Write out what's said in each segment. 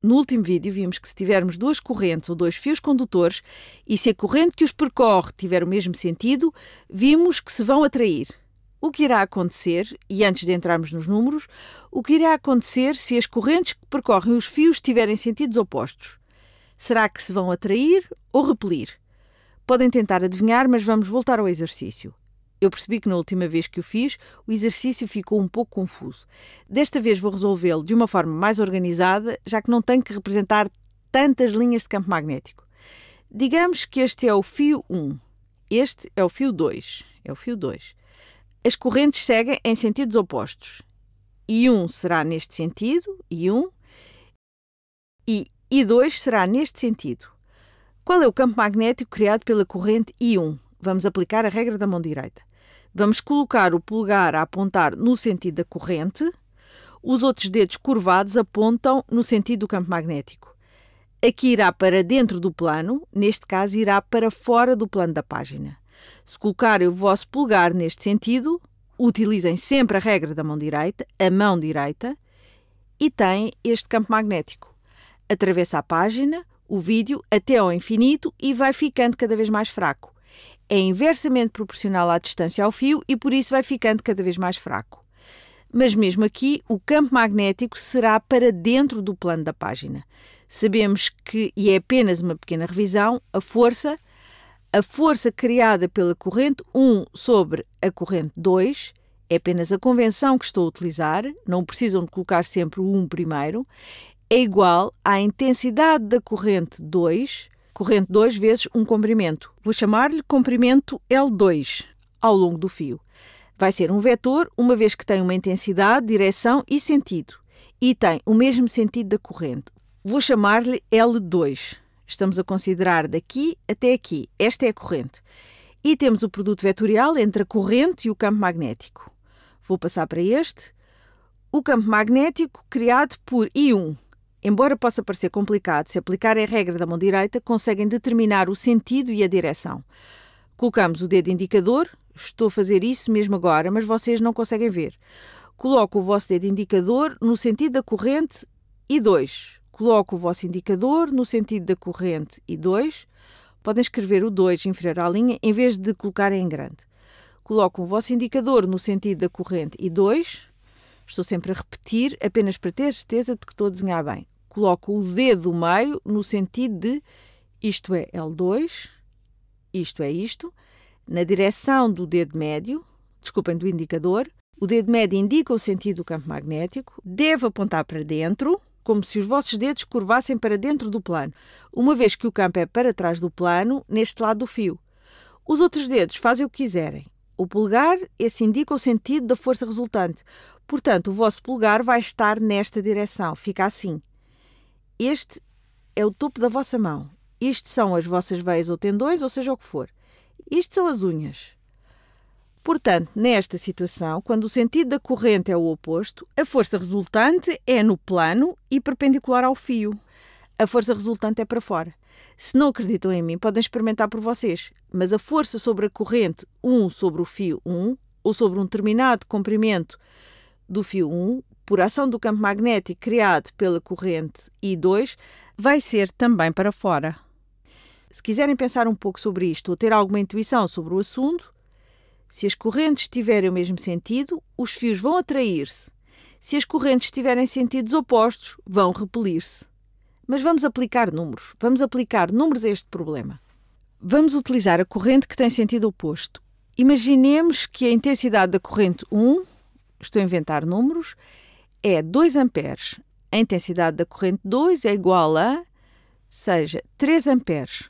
No último vídeo vimos que se tivermos duas correntes ou dois fios condutores e se a corrente que os percorre tiver o mesmo sentido, vimos que se vão atrair. O que irá acontecer, e antes de entrarmos nos números, o que irá acontecer se as correntes que percorrem os fios tiverem sentidos opostos? Será que se vão atrair ou repelir? Podem tentar adivinhar, mas vamos voltar ao exercício. Eu percebi que na última vez que o fiz, o exercício ficou um pouco confuso. Desta vez vou resolvê-lo de uma forma mais organizada, já que não tenho que representar tantas linhas de campo magnético. Digamos que este é o fio 1. Este é o fio 2. É o fio 2. As correntes seguem em sentidos opostos. I1 um será neste sentido, I1, um, e I2 será neste sentido. Qual é o campo magnético criado pela corrente I1? Vamos aplicar a regra da mão direita. Vamos colocar o polegar a apontar no sentido da corrente, os outros dedos curvados apontam no sentido do campo magnético. Aqui irá para dentro do plano, neste caso irá para fora do plano da página. Se colocarem o vosso polegar neste sentido, utilizem sempre a regra da mão direita, a mão direita, e têm este campo magnético. Atravessa a página, o vídeo até ao infinito e vai ficando cada vez mais fraco é inversamente proporcional à distância ao fio e por isso vai ficando cada vez mais fraco. Mas mesmo aqui, o campo magnético será para dentro do plano da página. Sabemos que, e é apenas uma pequena revisão, a força, a força criada pela corrente 1 sobre a corrente 2, é apenas a convenção que estou a utilizar, não precisam de colocar sempre o 1 primeiro, é igual à intensidade da corrente 2 corrente 2 vezes um comprimento. Vou chamar-lhe comprimento L2 ao longo do fio. Vai ser um vetor, uma vez que tem uma intensidade, direção e sentido, e tem o mesmo sentido da corrente. Vou chamar-lhe L2. Estamos a considerar daqui até aqui. Esta é a corrente. E temos o produto vetorial entre a corrente e o campo magnético. Vou passar para este. O campo magnético criado por I1, Embora possa parecer complicado, se aplicar a regra da mão direita, conseguem determinar o sentido e a direção. Colocamos o dedo indicador, estou a fazer isso mesmo agora, mas vocês não conseguem ver. Coloco o vosso dedo indicador no sentido da corrente e 2. Coloco o vosso indicador no sentido da corrente e 2. Podem escrever o 2 inferior à linha em vez de colocarem em grande. Coloco o vosso indicador no sentido da corrente e 2 Estou sempre a repetir, apenas para ter certeza de que estou a desenhar bem. Coloco o dedo meio no sentido de isto é L2, isto é isto, na direção do dedo médio, desculpem, do indicador. O dedo médio indica o sentido do campo magnético, deve apontar para dentro, como se os vossos dedos curvassem para dentro do plano, uma vez que o campo é para trás do plano, neste lado do fio. Os outros dedos fazem o que quiserem. O polegar, esse indica o sentido da força resultante. Portanto, o vosso polegar vai estar nesta direção. Fica assim. Este é o topo da vossa mão. Isto são as vossas veias ou tendões, ou seja o que for. Isto são as unhas. Portanto, nesta situação, quando o sentido da corrente é o oposto, a força resultante é no plano e perpendicular ao fio. A força resultante é para fora. Se não acreditam em mim, podem experimentar por vocês, mas a força sobre a corrente 1 sobre o fio 1 ou sobre um determinado comprimento do fio 1, por ação do campo magnético criado pela corrente I2, vai ser também para fora. Se quiserem pensar um pouco sobre isto ou ter alguma intuição sobre o assunto, se as correntes tiverem o mesmo sentido, os fios vão atrair-se. Se as correntes tiverem sentidos opostos, vão repelir-se. Mas vamos aplicar números. Vamos aplicar números a este problema. Vamos utilizar a corrente que tem sentido oposto. Imaginemos que a intensidade da corrente 1, estou a inventar números, é 2 amperes. A intensidade da corrente 2 é igual a, seja, 3 amperes.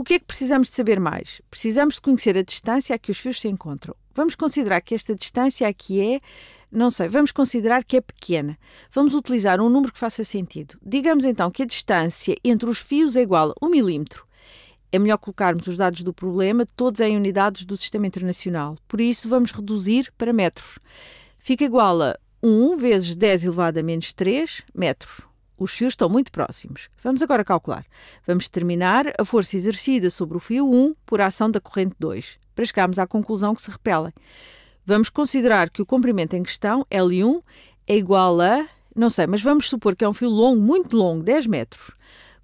O que é que precisamos de saber mais? Precisamos de conhecer a distância a que os fios se encontram. Vamos considerar que esta distância aqui é, não sei, vamos considerar que é pequena. Vamos utilizar um número que faça sentido. Digamos então que a distância entre os fios é igual a 1 milímetro. É melhor colocarmos os dados do problema todos em unidades do Sistema Internacional. Por isso, vamos reduzir para metros. Fica igual a 1 vezes 10 elevado a menos 3 metros. Os fios estão muito próximos. Vamos agora calcular. Vamos determinar a força exercida sobre o fio 1 por ação da corrente 2, para chegarmos à conclusão que se repelem. Vamos considerar que o comprimento em questão, L1, é igual a. Não sei, mas vamos supor que é um fio longo, muito longo, 10 metros.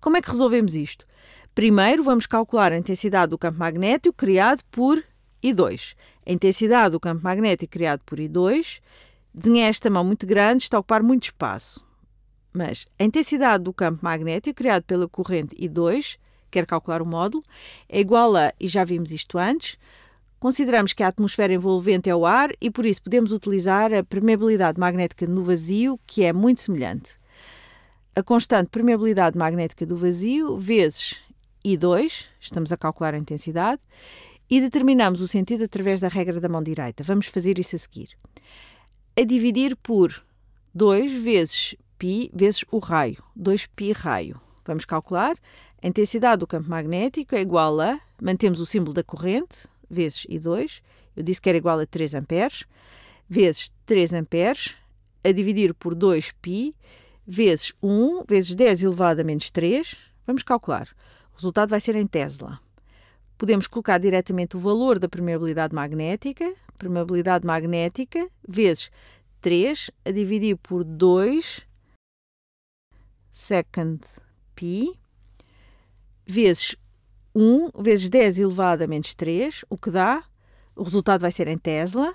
Como é que resolvemos isto? Primeiro, vamos calcular a intensidade do campo magnético criado por I2. A intensidade do campo magnético criado por I2, desenhei esta mão muito grande, está a ocupar muito espaço. Mas a intensidade do campo magnético criado pela corrente I2, quer calcular o módulo, é igual a, e já vimos isto antes, Consideramos que a atmosfera envolvente é o ar e por isso podemos utilizar a permeabilidade magnética no vazio, que é muito semelhante. A constante permeabilidade magnética do vazio vezes I2, estamos a calcular a intensidade, e determinamos o sentido através da regra da mão direita. Vamos fazer isso a seguir. A dividir por 2 vezes pi vezes o raio, 2π raio. Vamos calcular. A intensidade do campo magnético é igual a, mantemos o símbolo da corrente, vezes I2, eu disse que era igual a 3 amperes, vezes 3 amperes, a dividir por 2π, vezes 1, vezes 10 elevado a menos 3. Vamos calcular. O resultado vai ser em Tesla. Podemos colocar diretamente o valor da permeabilidade magnética, permeabilidade magnética, vezes 3 a dividir por 2 second π vezes 1 vezes 10 elevado a menos 3, o que dá, o resultado vai ser em Tesla,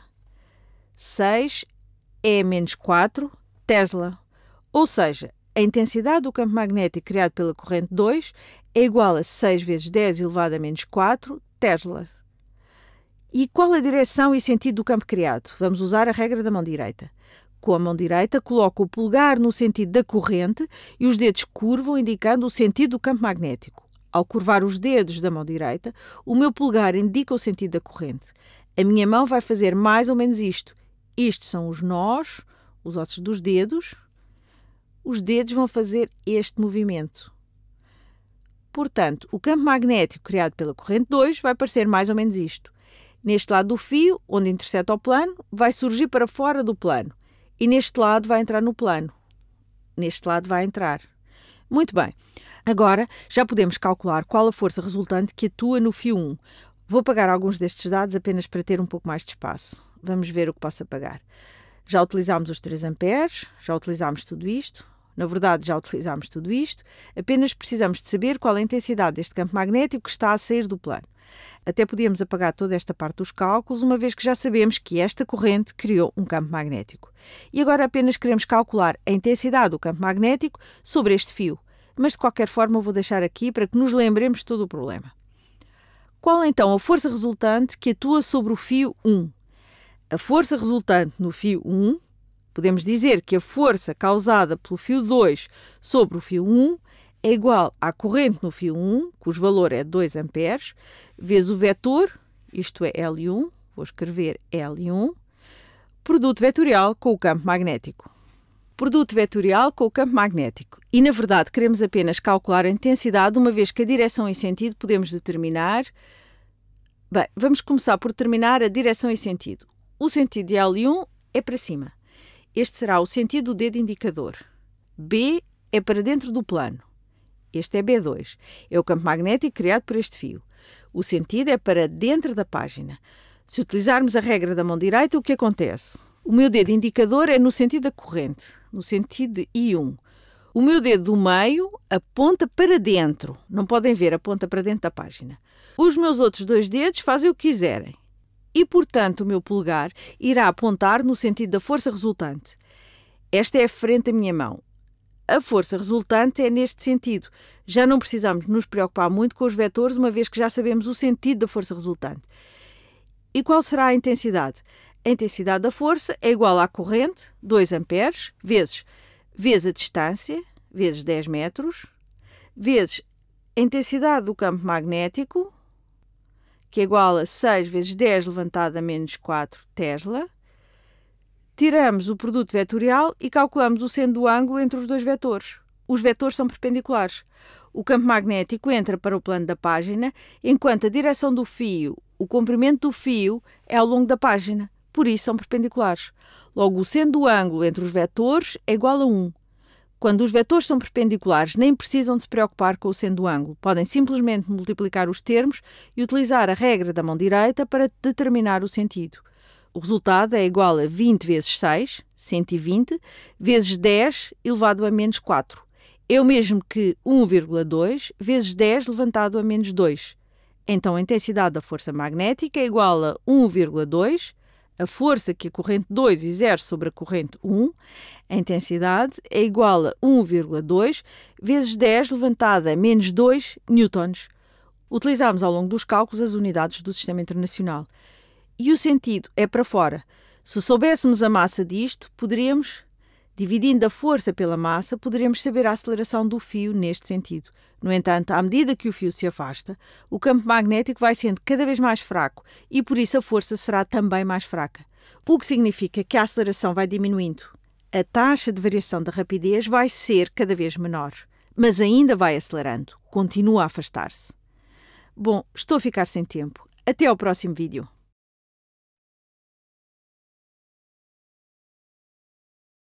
6 é menos 4 Tesla. Ou seja, a intensidade do campo magnético criado pela corrente 2 é igual a 6 vezes 10 elevado a menos 4 Tesla. E qual a direção e sentido do campo criado? Vamos usar a regra da mão direita. Com a mão direita, coloca o pulgar no sentido da corrente e os dedos curvam, indicando o sentido do campo magnético. Ao curvar os dedos da mão direita, o meu pulgar indica o sentido da corrente. A minha mão vai fazer mais ou menos isto. Estes são os nós, os ossos dos dedos. Os dedos vão fazer este movimento. Portanto, o campo magnético criado pela corrente 2 vai parecer mais ou menos isto. Neste lado do fio, onde intercepta o plano, vai surgir para fora do plano. E neste lado vai entrar no plano. Neste lado vai entrar. Muito bem. Agora já podemos calcular qual a força resultante que atua no fio 1. Vou pagar alguns destes dados apenas para ter um pouco mais de espaço. Vamos ver o que posso apagar. Já utilizámos os 3 amperes, já utilizámos tudo isto, na verdade, já utilizámos tudo isto, apenas precisamos de saber qual a intensidade deste campo magnético que está a sair do plano. Até podíamos apagar toda esta parte dos cálculos, uma vez que já sabemos que esta corrente criou um campo magnético. E agora apenas queremos calcular a intensidade do campo magnético sobre este fio. Mas de qualquer forma, vou deixar aqui para que nos lembremos de todo o problema. Qual então a força resultante que atua sobre o fio 1? A força resultante no fio 1 Podemos dizer que a força causada pelo fio 2 sobre o fio 1 é igual à corrente no fio 1, cujo valor é 2 amperes, vezes o vetor, isto é L1, vou escrever L1, produto vetorial com o campo magnético. Produto vetorial com o campo magnético. E, na verdade, queremos apenas calcular a intensidade, uma vez que a direção e sentido podemos determinar. Bem, vamos começar por determinar a direção e sentido. O sentido de L1 é para cima. Este será o sentido do dedo indicador. B é para dentro do plano. Este é B2. É o campo magnético criado por este fio. O sentido é para dentro da página. Se utilizarmos a regra da mão direita, o que acontece? O meu dedo indicador é no sentido da corrente, no sentido de I1. O meu dedo do meio aponta para dentro. Não podem ver, aponta para dentro da página. Os meus outros dois dedos fazem o que quiserem e, portanto, o meu polegar irá apontar no sentido da força resultante. Esta é a frente da minha mão. A força resultante é neste sentido. Já não precisamos nos preocupar muito com os vetores, uma vez que já sabemos o sentido da força resultante. E qual será a intensidade? A intensidade da força é igual à corrente, 2 amperes, vezes, vezes a distância, vezes 10 metros, vezes a intensidade do campo magnético, que é igual a 6 vezes 10 levantado a menos 4 Tesla. Tiramos o produto vetorial e calculamos o seno do ângulo entre os dois vetores. Os vetores são perpendiculares. O campo magnético entra para o plano da página, enquanto a direção do fio, o comprimento do fio, é ao longo da página. Por isso são perpendiculares. Logo, o seno do ângulo entre os vetores é igual a 1. Quando os vetores são perpendiculares, nem precisam de se preocupar com o sendo ângulo. Podem simplesmente multiplicar os termos e utilizar a regra da mão direita para determinar o sentido. O resultado é igual a 20 vezes 6, 120, vezes 10 elevado a menos 4. É o mesmo que 1,2 vezes 10 levantado a menos 2. Então a intensidade da força magnética é igual a 1,2 a força que a corrente 2 exerce sobre a corrente 1, a intensidade, é igual a 1,2 vezes 10 levantada a menos 2 newtons. Utilizámos ao longo dos cálculos as unidades do Sistema Internacional. E o sentido é para fora. Se soubéssemos a massa disto, poderíamos Dividindo a força pela massa, poderemos saber a aceleração do fio neste sentido. No entanto, à medida que o fio se afasta, o campo magnético vai sendo cada vez mais fraco e por isso a força será também mais fraca, o que significa que a aceleração vai diminuindo. A taxa de variação da rapidez vai ser cada vez menor, mas ainda vai acelerando, continua a afastar-se. Bom, estou a ficar sem tempo. Até ao próximo vídeo.